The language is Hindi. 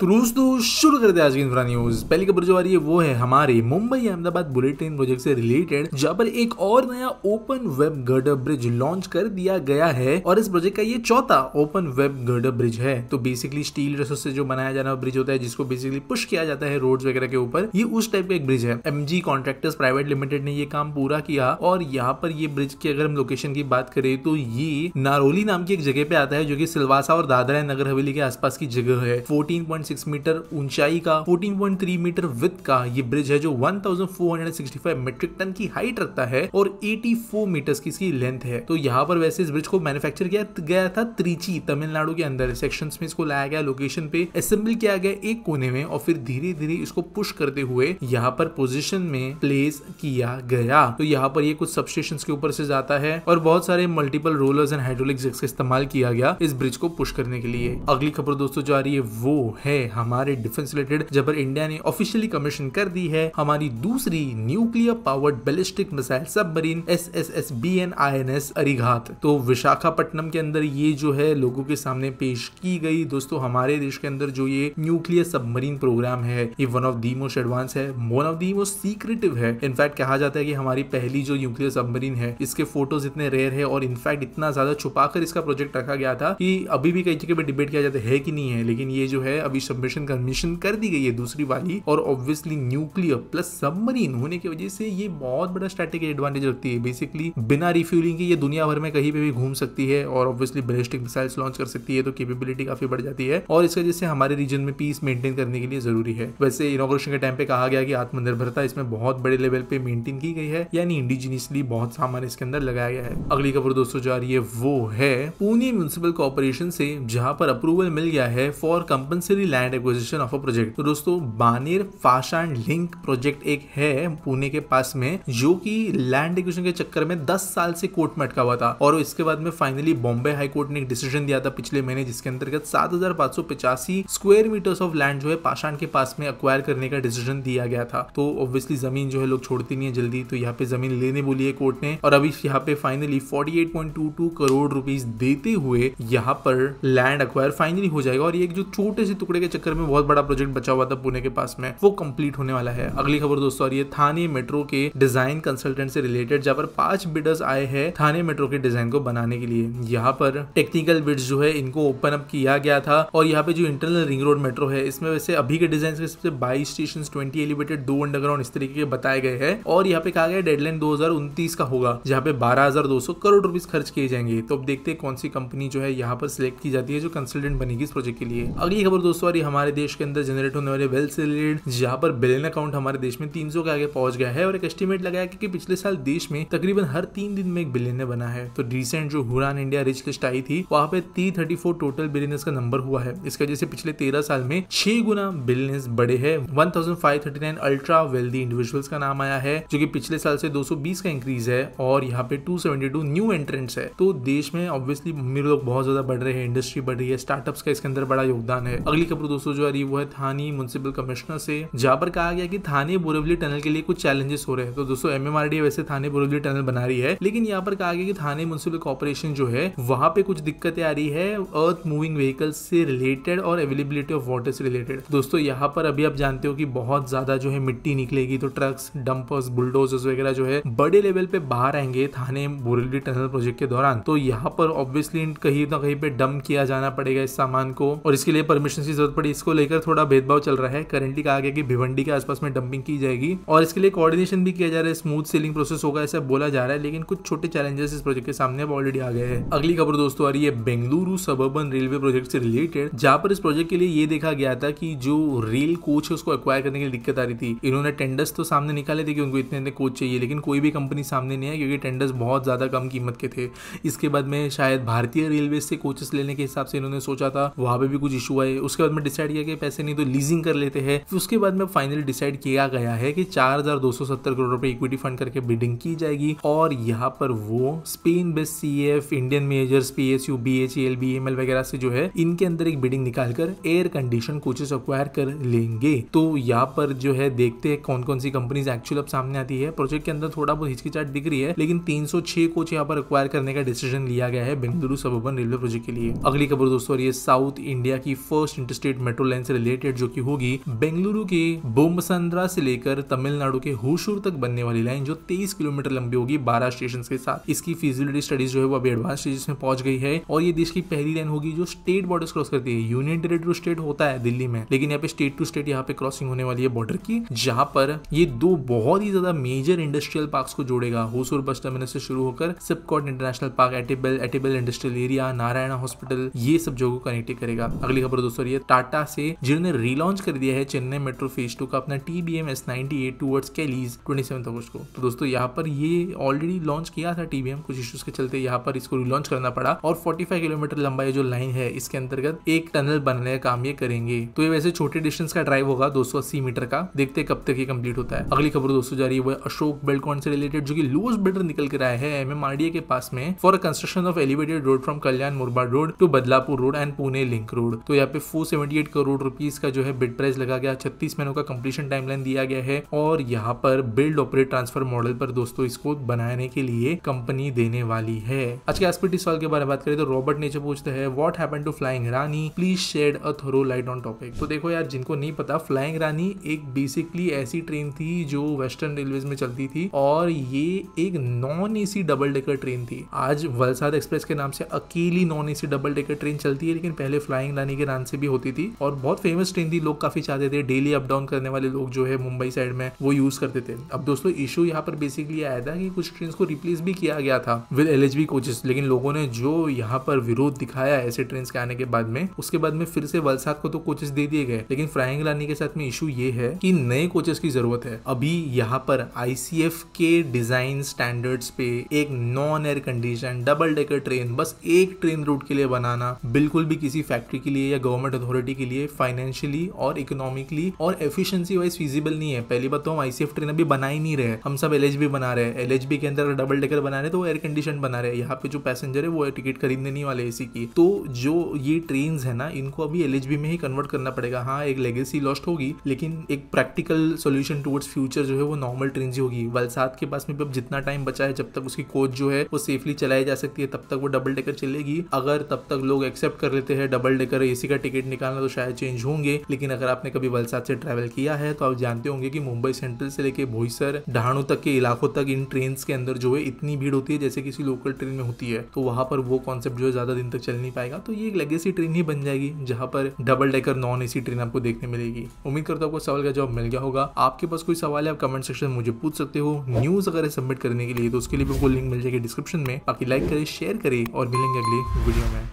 तो दोस्तों शुरू करते हैं आज की इंफ्रा न्यूज पहली खबर जो आ रही है वो है हमारे Mumbai Ahmedabad bullet train project से रिलेटेड जहां पर एक और नया open web girder bridge launch कर दिया गया है और इस प्रोजेक्ट का ये चौथा ओपन वेब गर्डर ब्रिज है तो बेसिकली स्टील रेसोस से जो बनाया जाना ब्रिज होता है जिसको बेसिकली पुश किया जाता है रोड वगैरह के ऊपर ये उस टाइप का एक ब्रिज है एम कॉन्ट्रेक्टर्स प्राइवेट लिमिटेड ने ये काम पूरा किया और यहाँ पर ये ब्रिज की अगर हम लोकेशन की बात करें तो ये नारोली नाम की एक जगह पे आता है जो की सिलवासा और दादरा नगर हवेली के आसपास की जगह है फोर्टीन 1.6 मीटर ऊंचाई का 14.3 मीटर विथ का ये ब्रिज है जो 1465 मेट्रिक टन की हाइट रखता है और 84 मीटर्स की इसकी लेंथ है तो यहाँ पर वैसे इस ब्रिज को मैन्युफैक्चर किया गया था त्रिची तमिलनाडु के अंदर सेक्शन में इसको लाया गया लोकेशन पे असेंबल किया गया एक कोने में और फिर धीरे धीरे इसको पुश करते हुए यहाँ पर पोजिशन में प्लेस किया गया तो यहाँ पर ये कुछ सब के ऊपर से जाता है और बहुत सारे मल्टीपल रोलर्स एंड हाइड्रोलिक का इस्तेमाल किया गया इस ब्रिज को पुश करने के लिए अगली खबर दोस्तों जो आ रही है वो है है हमारे डिफेंस रिलेटेड जबर इंडिया ने ऑफिशियली कमीशन कर दी है हमारी दूसरी nuclear powered ballistic missile submarine S S S B N I N S Arighaat तो विशाखापट्टनम के अंदर ये जो है लोगों के सामने पेश की गई दोस्तों हमारे देश के अंदर जो ये न्यूक्लियर सबमरीन प्रोग्राम है ये one of the most advance है one of the most secretive है इनफैक्ट कहा जाता है कि हमारी पहली जो न्यूक्लियर सबमरीन है इसके फोटोज इतने रेयर है और इनफैक्ट इतना ज्यादा छुपाकर इसका प्रोजेक्ट रखा गया था कि अभी भी कई जगह पर डिबेट किया जाता है कि नहीं है लेकिन ये जो है अभी सबमिशन का मिशन कर दी गई है दूसरी वाली और ऑब्वियसली न्यूक्लियर प्लस सबमरीन होने की वजह से ये बहुत बड़ा स्ट्रेटेजिक एडवांटेज रखती है बेसिकली बिना रिफ्यूलिंग के ये दुनिया भर में कहीं पे भी घूम सकती है और ऑब्वियसली बेलिस्टिक मिसाइल्स लॉन्च कर सकती है तो केपेबिलिटी काफी बढ़ जाती है और इस वजह से हमारे रीजन में पीस मेंटेन करने के लिए जरूरी है वैसे इनोग्रेशन के टाइम पे कहा गया कि आत्मनिर्भरता इसमें बहुत बड़े लेवल पे मेंटेन की गई है यानी इंडिजिनियसली बहुत सामान इसके अंदर लगाया गया है अगली खबर दोस्तों जा रही है वो है पुणे म्यूनिसिपल कॉर्पोरेशन से जहां पर अप्रूवल मिल गया है for compulsory land acquisition of a project तो दोस्तों बानेर फाशान लिंक प्रोजेक्ट एक है पुणे के पास में जो कि लैंड एक्विजिशन के चक्कर में 10 साल से कोर्ट में अटका हुआ था और इसके बाद में फाइनली बॉम्बे हाई कोर्ट ने एक डिसीजन दिया था पिछले महीने जिसके अंतर्गत सात स्क्वायर मीटर्स ऑफ लैंड जो है पाषाण के पास में अक्वायर करने का डिसीजन दिया गया था तो ऑब्वियसली जमीन जो है लोग छोड़ती नहीं है जल्दी तो यहाँ पे जमीन लेने बोली है कोर्ट ने और अभी यहाँ पे फाइनली 48.22 करोड़ रुपीस देते हुए यहाँ पर लैंड अक्वायर फाइनली हो जाएगा और ये एक जो छोटे से टुकड़े के के चक्कर में बहुत बड़ा प्रोजेक्ट बचा हुआ था पुणे के पास में वो कंप्लीट होने वाला है अगली खबर दोस्तों और ये थाने मेट्रो के डिजाइन कंसल्टेंट से रिलेटेड जहाँ पर पांच बिडर्स आए हैं थाने मेट्रो के डिजाइन को बनाने के लिए यहाँ पर टेक्निकल बिड्स जो है इनको ओपन अप किया गया था और यहाँ पे जो इंटरनल रिंग रोड मेट्रो है इसमें वैसे अभी के डिजाइन के सबसे बाईस स्टेशन ट्वेंटी एलिवेटेड दो अंडरग्राउंड इस तरीके के बताए गए हैं और यहाँ पे कहा गया डेडलाइन दो का होगा जहाँ पे बारह करोड़ रुपीज खर्च किए जाएंगे तो अब देखते हैं कौन सी कंपनी जो है यहाँ पर सिलेक्ट की जाती है जो कंसल्टेंट बनेगी इस प्रोजेक्ट के लिए अगली खबर दोस्तों सॉरी हमारे देश के अंदर जनरेट होने वाले वेल्थ से रिलेटेड जहां पर बिलियन अकाउंट हमारे देश में तीन के आगे पहुंच गया है और एक एस्टिमेट लगाया कि, पिछले साल देश में तकरीबन हर तीन दिन में एक बिलियन बना है तो रिसेंट जो हुरान इंडिया रिच लिस्ट आई थी वहां पे three thirty four total billionaires का नंबर हुआ है इसकी वजह से पिछले तेरह साल में छह गुना बिलियनर्स बड़े है one thousand five thirty nine ultra wealthy individuals का नाम आया है जो की पिछले साल से दो सौ बीस का इंक्रीज है और यहाँ पे two seventy two new entrants है तो देश में ऑब्वियसली मेरे लोग बहुत ज्यादा बढ़ रहे हैं इंडस्ट्री बढ़ रही है स्टार्टअप्स का इसके अंदर बड़ा योगदान है अगली खबर तो दोस्तों जो आ है वो है थानी म्यूनसिपल कमिश्नर से जहाँ पर कहा गया कि थाने बोरेवली टनल के लिए कुछ चैलेंजेस हो रहे हैं तो दोस्तों एमएमआरडी वैसे थाने बोरेवली टनल बना रही है लेकिन यहाँ पर कहा गया कि थाने म्यूनसिपल कॉर्पोरेशन जो है वहाँ पे कुछ दिक्कतें आ रही है अर्थ मूविंग व्हीकल से रिलेटेड और अवेलेबिलिटी ऑफ वाटर से रिलेटेड दोस्तों यहाँ पर अभी आप जानते हो कि बहुत ज्यादा जो है मिट्टी निकलेगी तो ट्रक्स डंपर्स बुलडोजर्स वगैरह जो है बड़े लेवल पे बाहर आएंगे थाने बोरेवली टनल प्रोजेक्ट के दौरान तो यहाँ पर ऑब्वियसली कहीं ना कहीं पे डंप किया जाना पड़ेगा इस सामान को और इसके लिए परमिशन की जरूरत पड़ी इसको लेकर थोड़ा भेदभाव चल रहा है करेंटली कहा गया कि भिवंडी के आसपास में डंपिंग की जाएगी और इसके लिए कोऑर्डिनेशन भी किया जा रहा है स्मूथ सेलिंग प्रोसेस होगा ऐसा बोला जा रहा है लेकिन कुछ छोटे चैलेंजेस इस प्रोजेक्ट के सामने अब ऑलरेडी आ गए हैं अगली खबर दोस्तों आ रही है बेंगलुरु सब रेलवे प्रोजेक्ट से रिलेटेड जहां पर इस प्रोजेक्ट के लिए ये देखा गया था कि जो रेल कोच है उसको एक्वायर करने के लिए दिक्कत आ रही थी इन्होंने टेंडर्स तो सामने निकाले थे कि उनको इतने इतने कोच चाहिए लेकिन कोई भी कंपनी सामने नहीं है क्योंकि टेंडर्स बहुत ज़्यादा कम कीमत के थे इसके बाद में शायद भारतीय रेलवे से कोचेस लेने के हिसाब से इन्होंने सोचा था वहां पे भी कुछ इशू आए उसके बाद में डिसाइड किया कि पैसे नहीं तो लीजिंग कर लेते हैं फिर उसके बाद में फाइनली डिसाइड किया गया है कि चार करोड़ रुपए इक्विटी फंड करके बिडिंग की जाएगी और यहाँ पर वो स्पेन बेस्ट सी Indian majors P S U B H E L B E वगैरह से जो है इनके अंदर एक बिडिंग निकालकर एयर कंडीशन कोचेस अक्वायर कर लेंगे तो यहाँ पर जो है देखते हैं कौन कौन सी कंपनीज एक्चुअल अब सामने आती है प्रोजेक्ट के अंदर थोड़ा बहुत हिचकिचाट दिख रही है लेकिन 306 कोच यहाँ पर अक्वायर करने का डिसीजन लिया गया है बेंगलुरु सब रेलवे प्रोजेक्ट के लिए अगली खबर दोस्तों ये साउथ इंडिया की first interstate state metro line से रिलेटेड जो कि होगी बेंगलुरु के बोमसंद्रा से लेकर तमिलनाडु के होशूर तक बनने वाली लाइन जो तेईस किलोमीटर लंबी होगी बारह स्टेशन के साथ इसकी फिजिबिलिटी स्टडीज जो है वो अभी एडवांस स्टेज में पहुंच गई है और ये देश की पहली लाइन होगी जो स्टेट बॉर्डर क्रॉस करती है यूनियन टेरेटरी स्टेट होता है दिल्ली में लेकिन यहाँ पे स्टेट टू स्टेट यहाँ पे क्रॉसिंग होने वाली है बॉर्डर की जहां पर ये दो बहुत ही ज्यादा मेजर इंडस्ट्रियल पार्क को जोड़ेगा होसूर बस टर्मिनल से शुरू होकर SIPCOT international park Attibele Attibele industrial area Narayana hospital ये सब जगह को कनेक्ट करेगा अगली खबर दोस्तों ये टाटा से जिन्होंने रिलॉन्च कर दिया है चेन्नई मेट्रो फेज टू का अपना T B M S ninety eight towards के लीज ट्वेंटी सेवन अगस्त को तो दोस्तों यहाँ पर ये ऑलरेडी लॉन्च किया था टी बी एम कुछ इशूज के चलते यहाँ पर इसको रिलॉन्च करना पड़ा और फोर्टी फाइव किलोमीटर लंबा जो लाइन है इसके अंतर्गत एक टनल बनने का काम ये करेंगे तो ये वैसे छोटे डिस्टेंस का ड्राइव होगा दो सौ अस्सी मीटर का देखते कब तक ये कंप्लीट होता है अगली खबर दोस्तों जा रही है अशोक बेल्टकॉन से रिलेटेड जो कि लूज बिल्डर निकल कर आया है M M R D A के पास में for construction of elevated road from Kalyan Murbad road to Badlapur road and Pune link road तो यहाँ पे फोर 128 करोड़ रुपीज का जो है बिड प्राइस लगा गया छत्तीस महीनों का कंप्लीशन टाइमलाइन दिया गया है और यहाँ पर बिल्ड ऑपरेट ट्रांसफर मॉडल पर दोस्तों इसको बनाने के लिए कंपनी देने वाली है आज के एसपीटी इस के बारे में बात करें तो रॉबर्ट नेचर पूछते हैं what happen to flying Rani please shed a thorough light on topic तो देखो यार जिनको नहीं पता फ्लाइंग रानी एक बेसिकली ऐसी ट्रेन थी जो वेस्टर्न रेलवे में चलती थी और ये एक non AC double decker train थी आज वलसाद एक्सप्रेस के नाम से अकेली non AC double decker train चलती है लेकिन पहले फ्लाइंग रानी के नाम से भी होती थी और बहुत फेमस ट्रेन थी लोग काफ़ी चाहते थे डेली अप डाउन करने वाले लोग जो है मुंबई साइड में वो यूज़ करते थे अब दोस्तों इशू यहाँ पर बेसिकली आया था कि कुछ ट्रेन को रिप्लेस भी किया गया था विद एल कोचेस लेकिन लोगों ने जो यहाँ पर विरोध दिखाया ऐसे ट्रेन के आने के बाद में उसके बाद में फिर से वलसाद को तो कोचेस दे दिए गए लेकिन फ्राइंग लानी के साथ में इशू ये है कि नए कोचेस की जरूरत है अभी यहाँ पर आईसीएफ के डिजाइन स्टैंडर्ड्स पे एक non air condition double decker train बस एक ट्रेन रूट के लिए बनाना बिल्कुल भी किसी फैक्ट्री के लिए या गवर्नमेंट अथॉरिटी सिक्योरिटी के लिए फाइनेंशियली और इकोनॉमिकली और एफिशिएंसी वाइज फिजिबल नहीं है पहली बात तो हम आईसीएफ ट्रेन अभी बना ही नहीं रहे हम सब एल बना रहे हैं एल के अंदर डबल डेकर बना रहे तो एयर कंडीशन बना रहे हैं यहाँ पे जो पैसेंजर है वो टिकट खरीदने नहीं वाले एसी की तो जो ये ट्रेन है ना इनको अभी एल में ही कन्वर्ट करना पड़ेगा हाँ एक लेगेसी लॉस्ट होगी लेकिन एक प्रैक्टिकल सोल्यूशन टूवर्ड्स फ्यूचर जो है वो नॉर्मल ट्रेन ही होगी वलसाद के पास में भी अब जितना टाइम बचा है जब तक उसकी कोच जो है वो सेफली चलाई जा सकती है तब तक वो डबल डेकर चलेगी अगर तब तक लोग एक्सेप्ट कर लेते हैं डबल डेकर एसी का टिकट निकाल निकालना तो शायद चेंज होंगे लेकिन अगर आपने कभी वलसाद से ट्रैवल किया है तो आप जानते होंगे कि मुंबई सेंट्रल से लेके भोईसर डहाणू तक के इलाकों तक इन ट्रेन के अंदर जो है इतनी भीड़ होती है जैसे किसी लोकल ट्रेन में होती है तो वहां पर वो कॉन्सेप्ट जो है ज्यादा दिन तक चल नहीं पाएगा तो ये एक लेगेसी ट्रेन ही बन जाएगी जहां पर double decker non AC train आपको देखने मिलेगी उम्मीद करता हूँ आपको सवाल का जवाब मिल गया होगा आपके पास कोई सवाल है आप कमेंट सेक्शन में मुझे पूछ सकते हो न्यूज अगर सबमिट करने के लिए तो उसके लिए भी लिंक मिल जाएगी डिस्क्रिप्शन में बाकी लाइक करें शेयर करें और मिलेंगे अगले वीडियो में